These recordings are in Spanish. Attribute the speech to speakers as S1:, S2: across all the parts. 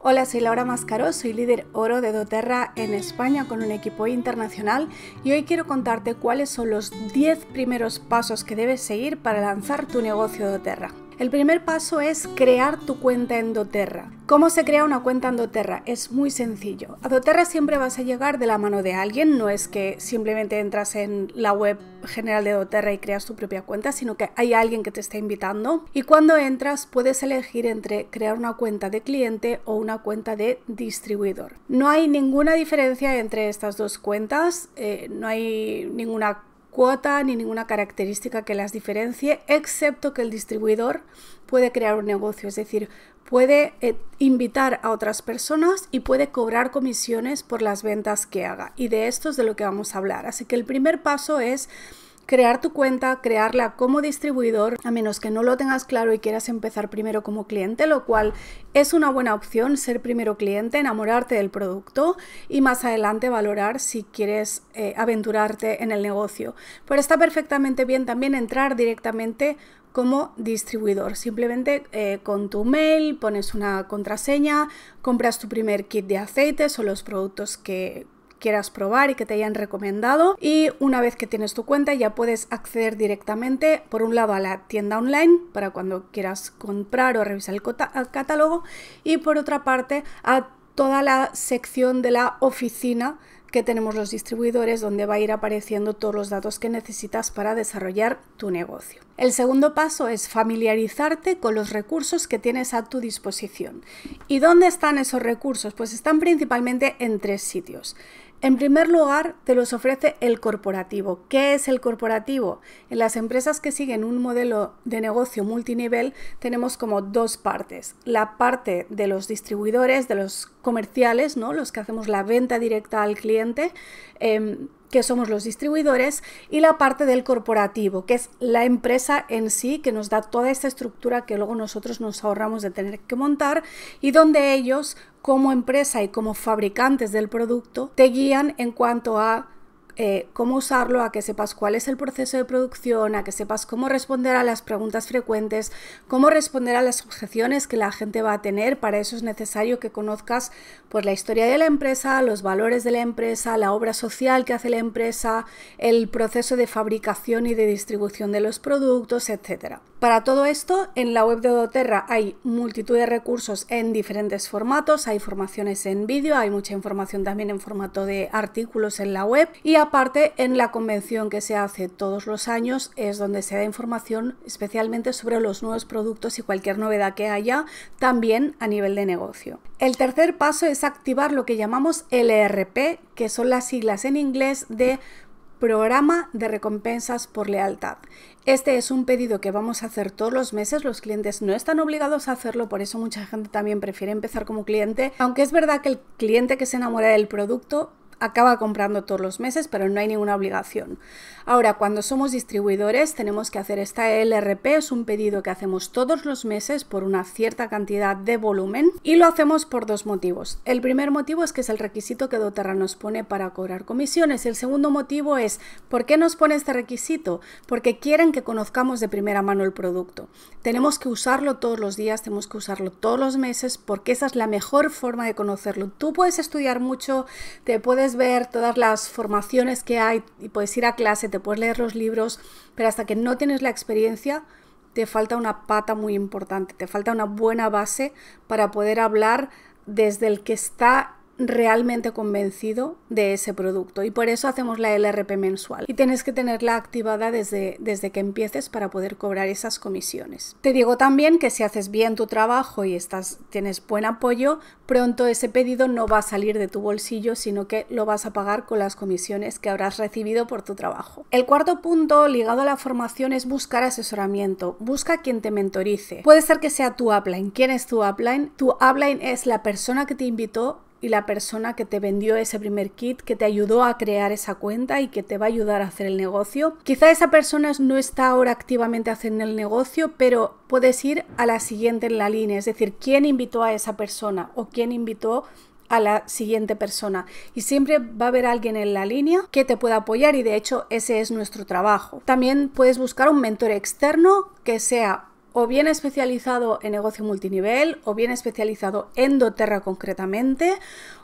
S1: Hola, soy Laura Mascaró, soy líder oro de doTERRA en España con un equipo internacional y hoy quiero contarte cuáles son los 10 primeros pasos que debes seguir para lanzar tu negocio doTERRA. El primer paso es crear tu cuenta en Doterra. ¿Cómo se crea una cuenta en Doterra? Es muy sencillo. A Doterra siempre vas a llegar de la mano de alguien, no es que simplemente entras en la web general de Doterra y creas tu propia cuenta, sino que hay alguien que te está invitando. Y cuando entras puedes elegir entre crear una cuenta de cliente o una cuenta de distribuidor. No hay ninguna diferencia entre estas dos cuentas, eh, no hay ninguna cuota ni ninguna característica que las diferencie, excepto que el distribuidor puede crear un negocio, es decir, puede eh, invitar a otras personas y puede cobrar comisiones por las ventas que haga. Y de esto es de lo que vamos a hablar. Así que el primer paso es crear tu cuenta, crearla como distribuidor, a menos que no lo tengas claro y quieras empezar primero como cliente, lo cual es una buena opción ser primero cliente, enamorarte del producto y más adelante valorar si quieres eh, aventurarte en el negocio. Pero está perfectamente bien también entrar directamente como distribuidor. Simplemente eh, con tu mail pones una contraseña, compras tu primer kit de aceites o los productos que, quieras probar y que te hayan recomendado. Y una vez que tienes tu cuenta ya puedes acceder directamente, por un lado, a la tienda online para cuando quieras comprar o revisar el, catálogo y por otra parte a toda la sección de la oficina que tenemos los distribuidores donde va a ir apareciendo todos los datos que necesitas para desarrollar tu negocio. El segundo paso es familiarizarte con los recursos que tienes a tu disposición. ¿Y dónde están esos recursos? Pues están principalmente en tres sitios. En primer lugar, te los ofrece el corporativo. ¿Qué es el corporativo? En las empresas que siguen un modelo de negocio multinivel tenemos como dos partes. La parte de los distribuidores, de los comerciales, ¿no? los que hacemos la venta directa al cliente, em, que somos los distribuidores, y la parte del corporativo, que es la empresa en sí, que nos da toda esta estructura que luego nosotros nos ahorramos de tener que montar y donde ellos, como empresa y como fabricantes del producto, te guían en cuanto a eh, cómo usarlo, a que sepas cuál es el proceso de producción, a que sepas cómo responder a las preguntas frecuentes, cómo responder a las objeciones que la gente va a tener. Para eso es necesario que conozcas pues, la historia de la empresa, los valores de la empresa, la obra social que hace la empresa, el proceso de fabricación y de distribución de los productos, etc. Para todo esto, en la web de Odoterra hay multitud de recursos en diferentes formatos, hay formaciones en vídeo, hay mucha información también en formato de artículos en la web y a parte en la convención que se hace todos los años es donde se da información especialmente sobre los nuevos productos y cualquier novedad que haya, también a nivel de negocio. El tercer paso es activar lo que llamamos LRP, e que son las siglas en inglés de Programa de Recompensas por Lealtad. Este es un pedido que vamos a hacer todos los meses. Los clientes no están obligados a hacerlo, por eso mucha gente también prefiere empezar como cliente. Aunque es verdad que el cliente que se enamora del producto acaba comprando todos los meses, pero no hay ninguna obligación. Ahora, cuando somos distribuidores, tenemos que hacer esta e LRP, es un pedido que hacemos todos los meses por una cierta cantidad de volumen y lo hacemos por dos motivos. El primer motivo es que es el requisito que doTERRA nos pone para cobrar comisiones. El segundo motivo es, ¿por qué nos pone este requisito? Porque quieren que conozcamos de primera mano el producto. Tenemos que usarlo todos los días, tenemos que usarlo todos los meses porque esa es la mejor forma de conocerlo. Tú puedes estudiar mucho, te puedes ver todas las formaciones que hay y puedes ir a clase, te puedes leer los libros, pero hasta que no tienes la experiencia, te falta una pata muy importante, te falta una buena base para poder hablar desde el que está realmente convencido de ese producto y por eso hacemos la LRP mensual y tienes que tenerla activada desde, desde que empieces para poder cobrar esas comisiones. Te digo también que si haces bien tu trabajo y estás, tienes buen apoyo, pronto ese pedido no va a salir de tu bolsillo, sino que lo vas a pagar con las comisiones que habrás recibido por tu trabajo. El cuarto punto ligado a la formación es buscar asesoramiento. Busca quien te mentorice. Puede ser que sea tu upline. ¿Quién es tu upline? Tu upline es la persona que te invitó y la persona que te vendió ese primer kit, que te ayudó a crear esa cuenta y que te va a ayudar a hacer el negocio. Quizá esa persona no está ahora activamente haciendo el negocio, pero puedes ir a la siguiente en la línea, es decir, quién invitó a esa persona o quién invitó a la siguiente persona y siempre va a haber alguien en la línea que te pueda apoyar y de hecho ese es nuestro trabajo. También puedes buscar un mentor externo que sea o bien especializado en negocio multinivel o bien especializado en doTERRA concretamente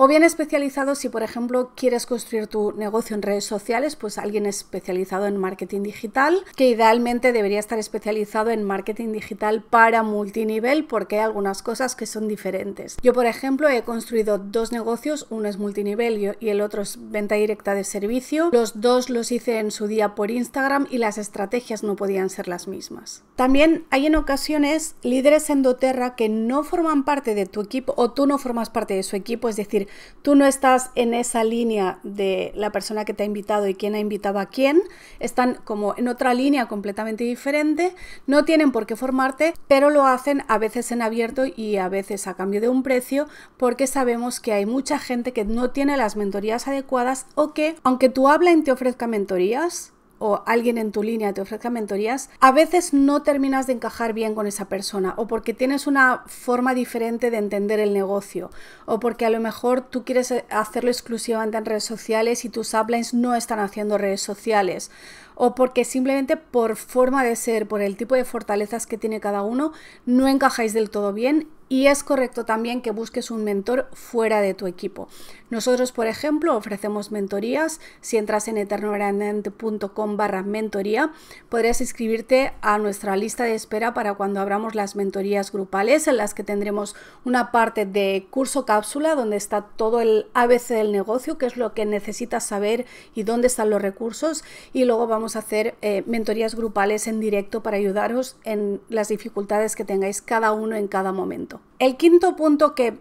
S1: o bien especializado si, por ejemplo, quieres construir tu negocio en redes sociales, pues alguien especializado en marketing digital, que idealmente debería estar especializado en marketing digital para multinivel porque hay algunas cosas que son diferentes. Yo, por ejemplo, he construido dos negocios, uno es multinivel y el otro es venta directa de servicio. Los dos los hice en su día por Instagram y las estrategias no podían ser las mismas. También hay en ocasiones líderes en doTERRA que no forman parte de tu equipo o tú no formas parte de su equipo, es decir, tú no estás en esa línea de la persona que te ha invitado y quién ha invitado a quién, están como en otra línea completamente diferente, no tienen por qué formarte, pero lo hacen a veces en abierto y a veces a cambio de un precio, porque sabemos que hay mucha gente que no tiene las mentorías adecuadas o que, aunque tú hablas y te ofrezca mentorías, o alguien en tu línea te ofrezca mentorías, a veces no terminas de encajar bien con esa persona o porque tienes una forma diferente de entender el negocio o porque a lo mejor tú quieres eh, hacerlo exclusivamente en redes sociales y tus uplines no están haciendo redes sociales o porque simplemente por forma de ser, por el tipo de fortalezas que tiene cada uno, no encajáis del todo bien y es correcto también que busques un mentor fuera de tu equipo. Nosotros, por ejemplo, ofrecemos mentorías. Si entras en eternorandente.com barra mentoría, podrás inscribirte a nuestra lista de espera para cuando abramos las mentorías grupales en las que tendremos una parte de curso cápsula donde está todo el ABC del negocio, qué es lo que necesitas saber y dónde están los recursos. Y luego vamos a hacer eh, mentorías grupales en directo para ayudaros en las dificultades que tengáis cada uno en cada momento. El quinto punto que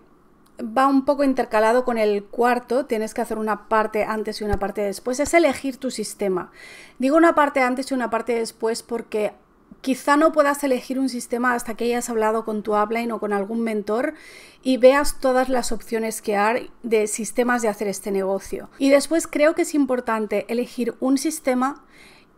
S1: va un poco intercalado con el cuarto, tienes que hacer una parte antes y una parte después, es elegir tu sistema. Digo una parte antes y una parte después porque quizá no puedas elegir un sistema hasta que hayas hablado con tu upline o con algún mentor y veas todas las opciones que hay de sistemas de hacer este negocio. Y después creo que es importante elegir un sistema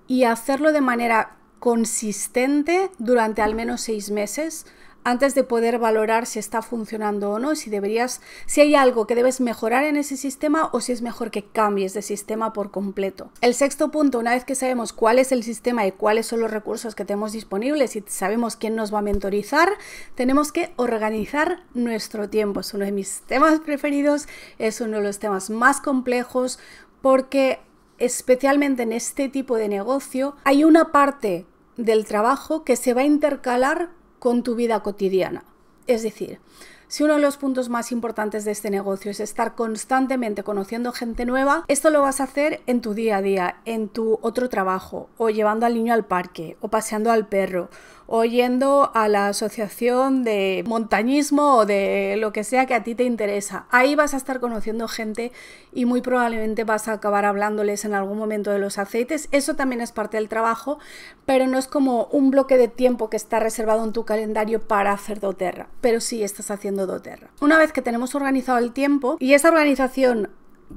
S1: y hacerlo de manera consistente durante al menos seis meses antes de poder valorar si está funcionando o no, si deberías, si hay algo que debes mejorar en ese sistema o si es mejor que cambies de sistema por completo. El sexto punto, una vez que sabemos cuál es el sistema y cuáles son los recursos que tenemos disponibles y sabemos quién nos va a mentorizar, tenemos que organizar nuestro tiempo. Es uno de mis temas preferidos, es uno de los temas más complejos porque especialmente en este tipo de negocio hay una parte del trabajo que se va a intercalar con tu vida cotidiana. Es decir, si uno de los puntos más importantes de este negocio es estar constantemente conociendo gente nueva, esto lo vas a hacer en tu día a día, en tu otro trabajo, o llevando al niño al parque, o paseando al perro, oyendo a la asociación de montañismo o de lo que sea que a ti te interesa. Ahí vas a estar conociendo gente y muy probablemente vas a acabar hablándoles en algún momento de los aceites. Eso también es parte del trabajo, pero no es como un bloque de tiempo que está reservado en tu calendario para hacer doTERRA, pero sí estás haciendo doTERRA. Una vez que tenemos organizado el tiempo y esa organización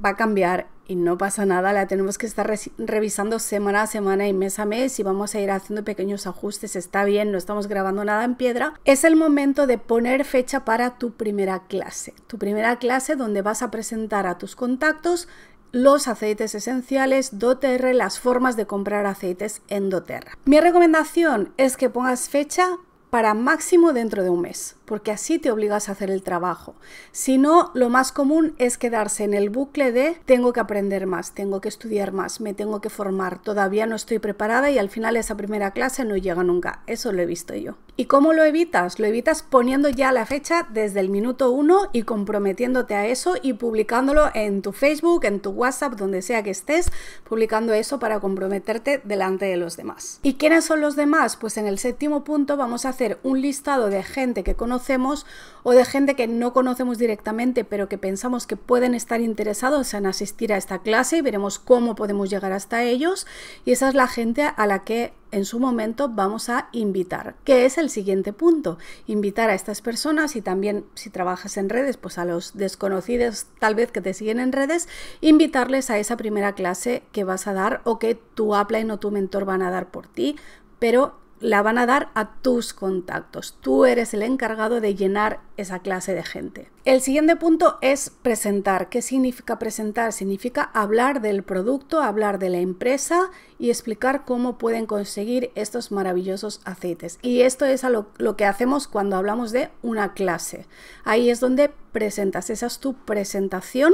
S1: va a cambiar y no pasa nada, la tenemos que estar revisando semana a semana y mes a mes y vamos a ir haciendo pequeños ajustes, está bien, no estamos grabando nada en piedra. Es el momento de poner fecha para tu primera clase, tu primera clase donde vas a presentar a tus contactos los aceites esenciales doTERRA, las formas de comprar aceites en doTERRA. Mi recomendación es que pongas fecha para máximo dentro de un mes, porque así te obligas a hacer el trabajo. Si no, lo más común es quedarse en el bucle de tengo que aprender más, tengo que estudiar más, me tengo que formar, todavía no estoy preparada y al final esa primera clase no llega nunca. Eso lo he visto yo. ¿Y cómo lo evitas? Lo evitas poniendo ya la fecha desde el minuto uno y comprometiéndote a eso y publicándolo en tu Facebook, en tu WhatsApp, donde sea que estés, publicando eso para comprometerte delante de los demás. ¿Y quiénes son los demás? Pues en el séptimo punto vamos a hacer un listado de gente que conocemos o de gente que no conocemos directamente, pero que pensamos que pueden estar interesados en asistir a esta clase y veremos cómo podemos llegar hasta ellos. Y esa es la gente a la que en su momento vamos a invitar, que es el siguiente punto. Invitar a estas personas y también si trabajas en redes, pues a los desconocidos tal vez que te siguen en redes, invitarles a esa primera clase que vas a dar o que tu y o tu mentor van a dar por ti, pero la van a dar a tus contactos. Tú eres el encargado de llenar esa clase de gente. El siguiente punto es presentar. ¿Qué significa presentar? Significa hablar del producto, hablar de la empresa y explicar cómo pueden conseguir estos maravillosos aceites. Y esto es lo, que hacemos cuando hablamos de una clase. Ahí es donde presentas. Esa es tu presentación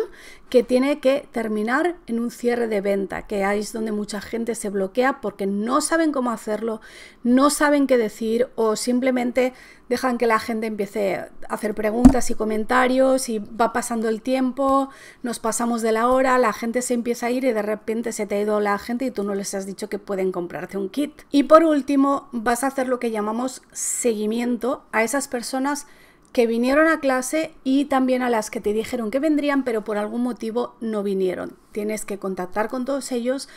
S1: que tiene que terminar en un cierre de venta, que ahí es donde mucha gente se bloquea porque no saben cómo hacerlo, no saben qué decir o simplemente dejan que la gente empiece a hacer preguntas y comentarios y va pasando el tiempo, nos pasamos de la hora, la gente se empieza a ir y de repente se te ha ido la gente y tú no les has dicho que pueden comprarte un kit. Y por último, vas a hacer lo que llamamos seguimiento a esas personas que vinieron a clase y también a las que te dijeron que vendrían pero por algún motivo no vinieron. Tienes que contactar con todos ellos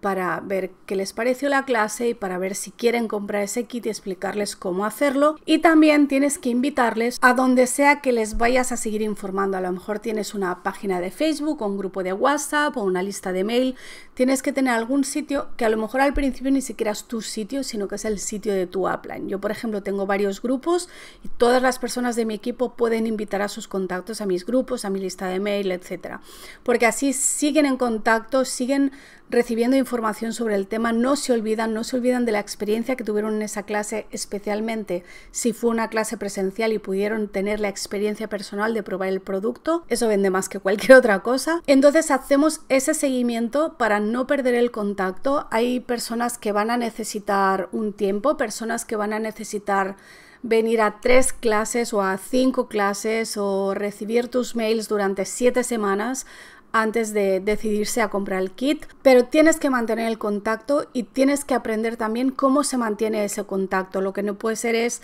S1: para ver qué les pareció la clase y para ver si quieren comprar ese kit y explicarles cómo hacerlo. Y también tienes que invitarles a donde sea que les vayas a seguir informando. A lo mejor tienes una página de Facebook o un grupo de WhatsApp o una lista de mail. Tienes que tener algún sitio que a lo mejor al principio ni siquiera es tu sitio, sino que es el sitio de tu Upline Yo, por ejemplo, tengo varios grupos y todas las personas de mi equipo pueden invitar a sus contactos a mis grupos, a mi lista de mail, etc. Porque así siguen en contacto, siguen recibiendo información información sobre el tema, no se olvidan, no se olvidan de la experiencia que tuvieron en esa clase, especialmente si fue una clase presencial y pudieron tener la experiencia personal de probar el producto, eso vende más que cualquier otra cosa. Entonces hacemos ese seguimiento para no perder el contacto. Hay personas que van a necesitar un tiempo, personas que van a necesitar venir a tres clases o a cinco clases o recibir tus mails durante siete semanas antes de decidirse a comprar el kit, pero tienes que mantener el contacto y tienes que aprender también cómo se mantiene ese contacto. Lo que no puede ser es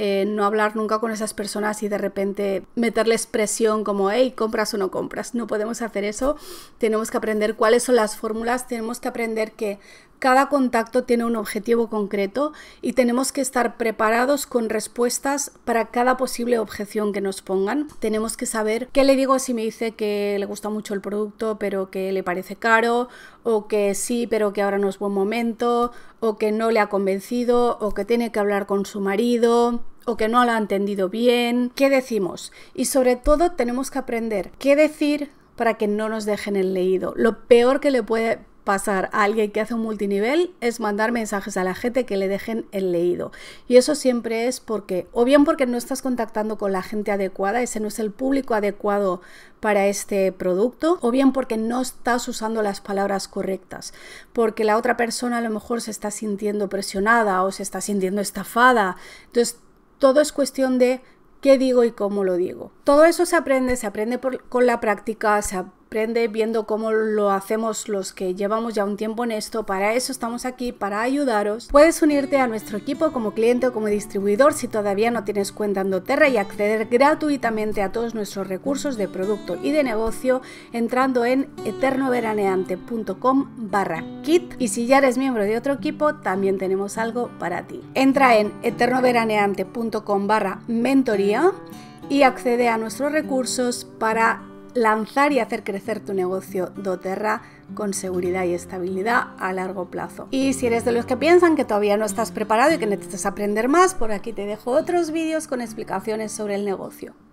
S1: eh, no hablar nunca con esas personas y de repente meterles presión como, hey, compras o no compras. No podemos hacer eso. Tenemos que aprender cuáles son las fórmulas, tenemos que aprender que cada contacto tiene un objetivo concreto y tenemos que estar preparados con respuestas para cada posible objeción que nos pongan. Tenemos que saber qué le digo si me dice que le gusta mucho el producto pero que le parece caro o que sí pero que ahora no es buen momento o que no le ha convencido o que tiene que hablar con su marido o que no lo ha entendido bien. ¿Qué decimos? Y sobre todo tenemos que aprender qué decir para que no nos dejen el leído. Lo peor que le puede pasar a alguien que hace un multinivel es mandar mensajes a la gente que le dejen el leído. Y eso siempre es porque, o bien porque no estás contactando con la gente adecuada, ese no es el público adecuado para este producto, o bien porque no estás usando las palabras correctas, porque la otra persona a lo mejor se está sintiendo presionada o se está sintiendo estafada. Entonces, todo es cuestión de qué digo y cómo lo digo. Todo eso se aprende, se aprende con la práctica, se aprende viendo cómo lo hacemos los que llevamos ya un tiempo en esto. Para eso estamos aquí, para ayudaros. Puedes unirte a nuestro equipo como cliente o como distribuidor si todavía no tienes cuenta en doTERRA y acceder gratuitamente a todos nuestros recursos de producto y de negocio entrando en eternoveraneante.com barra kit. Y si ya eres miembro de otro equipo, también tenemos algo para ti. Entra en eternoveraneante.com barra mentoría y accede a nuestros recursos para lanzar y hacer crecer tu negocio doTERRA con seguridad y estabilidad a largo plazo. Y si eres de los que piensan que todavía no estás preparado y que necesitas aprender más, por aquí te dejo otros vídeos con explicaciones sobre el negocio.